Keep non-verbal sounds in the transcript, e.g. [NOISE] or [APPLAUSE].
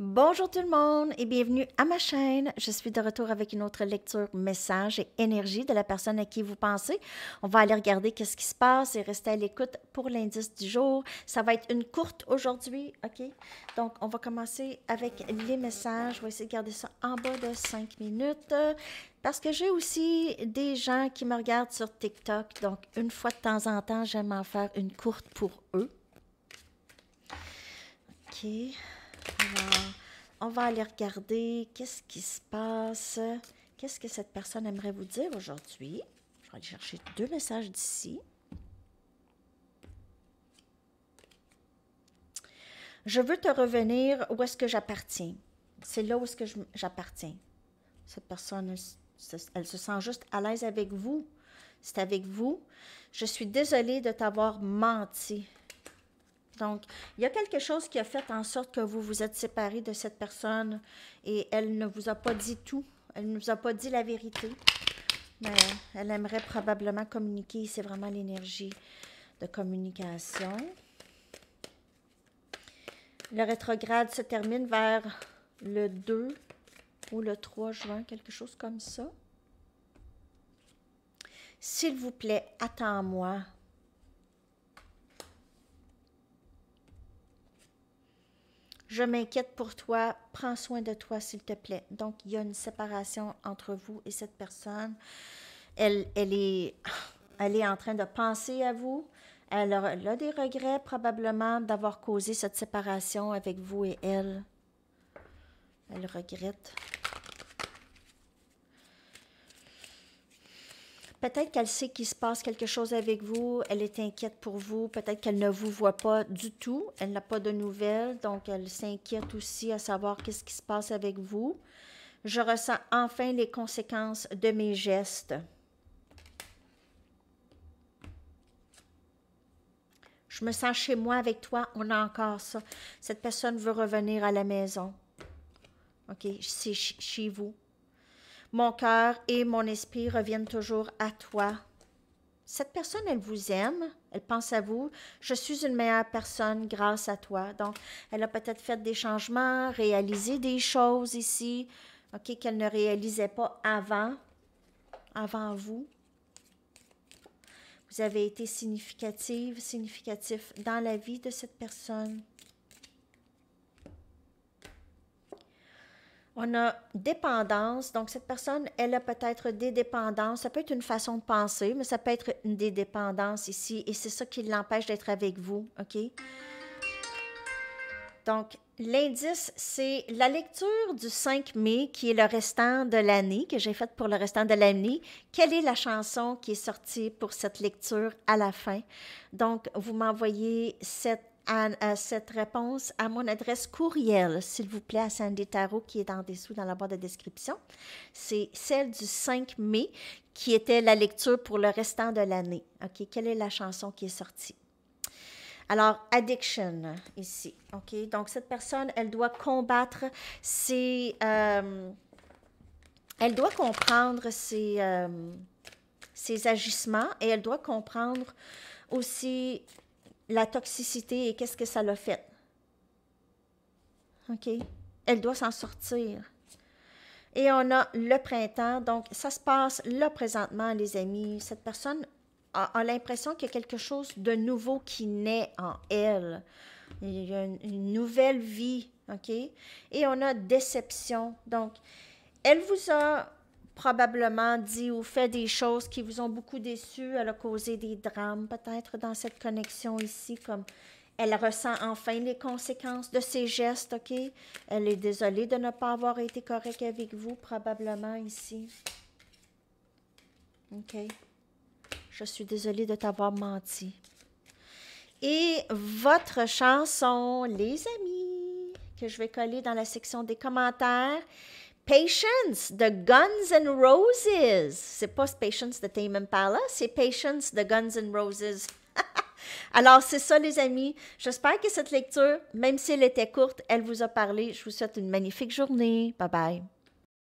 Bonjour tout le monde et bienvenue à ma chaîne. Je suis de retour avec une autre lecture message et énergie de la personne à qui vous pensez. On va aller regarder qu'est-ce qui se passe et rester à l'écoute pour l'indice du jour. Ça va être une courte aujourd'hui, OK Donc on va commencer avec les messages. Je vais essayer de garder ça en bas de cinq minutes parce que j'ai aussi des gens qui me regardent sur TikTok. Donc une fois de temps en temps, j'aime en faire une courte pour eux. OK. Euh, on va aller regarder qu'est-ce qui se passe, qu'est-ce que cette personne aimerait vous dire aujourd'hui. Je vais aller chercher deux messages d'ici. Je veux te revenir où est-ce que j'appartiens. C'est là où est-ce que j'appartiens. Cette personne, elle, elle se sent juste à l'aise avec vous. C'est avec vous. Je suis désolée de t'avoir menti. Donc, il y a quelque chose qui a fait en sorte que vous vous êtes séparé de cette personne et elle ne vous a pas dit tout. Elle ne vous a pas dit la vérité. Mais elle aimerait probablement communiquer. C'est vraiment l'énergie de communication. Le rétrograde se termine vers le 2 ou le 3 juin, quelque chose comme ça. S'il vous plaît, attends-moi. Je m'inquiète pour toi, prends soin de toi, s'il te plaît. Donc, il y a une séparation entre vous et cette personne. Elle, elle, est, elle est en train de penser à vous. Elle a, elle a des regrets probablement d'avoir causé cette séparation avec vous et elle. Elle regrette. peut-être qu'elle sait qu'il se passe quelque chose avec vous, elle est inquiète pour vous, peut-être qu'elle ne vous voit pas du tout, elle n'a pas de nouvelles, donc elle s'inquiète aussi à savoir qu'est-ce qui se passe avec vous. Je ressens enfin les conséquences de mes gestes. Je me sens chez moi avec toi, on a encore ça. Cette personne veut revenir à la maison. OK, c'est chez vous. Mon cœur et mon esprit reviennent toujours à toi. Cette personne, elle vous aime, elle pense à vous. Je suis une meilleure personne grâce à toi. Donc, elle a peut-être fait des changements, réalisé des choses ici, OK, qu'elle ne réalisait pas avant, avant vous. Vous avez été significative, significatif dans la vie de cette personne. On a dépendance, donc cette personne, elle a peut-être des dépendances, ça peut être une façon de penser, mais ça peut être une des dépendances ici, et c'est ça qui l'empêche d'être avec vous, OK? Donc, l'indice, c'est la lecture du 5 mai, qui est le restant de l'année, que j'ai faite pour le restant de l'année. Quelle est la chanson qui est sortie pour cette lecture à la fin? Donc, vous m'envoyez cette à, cette réponse à mon adresse courriel, s'il vous plaît, à Sandy Tarot, qui est en dessous dans la barre de description. C'est celle du 5 mai, qui était la lecture pour le restant de l'année. OK, quelle est la chanson qui est sortie? Alors, addiction, ici. OK, donc cette personne, elle doit combattre ses... Euh, elle doit comprendre ses, euh, ses agissements et elle doit comprendre aussi la toxicité et qu'est-ce que ça l'a fait. OK? Elle doit s'en sortir. Et on a le printemps. Donc, ça se passe là présentement, les amis. Cette personne a, l'impression qu'il y a quelque chose de nouveau qui naît en elle. Il y a une, une nouvelle vie. OK? Et on a déception. Donc, elle vous a probablement dit ou fait des choses qui vous ont beaucoup déçu. Elle a causé des drames peut-être dans cette connexion ici, comme elle ressent enfin les conséquences de ses gestes, OK? Elle est désolée de ne pas avoir été correcte avec vous, probablement ici. OK? Je suis désolée de t'avoir menti. Et votre chanson les amis que je vais coller dans la section des commentaires. Patience The Guns and Roses. C'est pas Patience The Tame Impala, c'est Patience The Guns and Roses. [LAUGHS] Alors, c'est ça, les amis. J'espère que cette lecture, même si elle était courte, elle vous a parlé. Je vous souhaite une magnifique journée. Bye bye.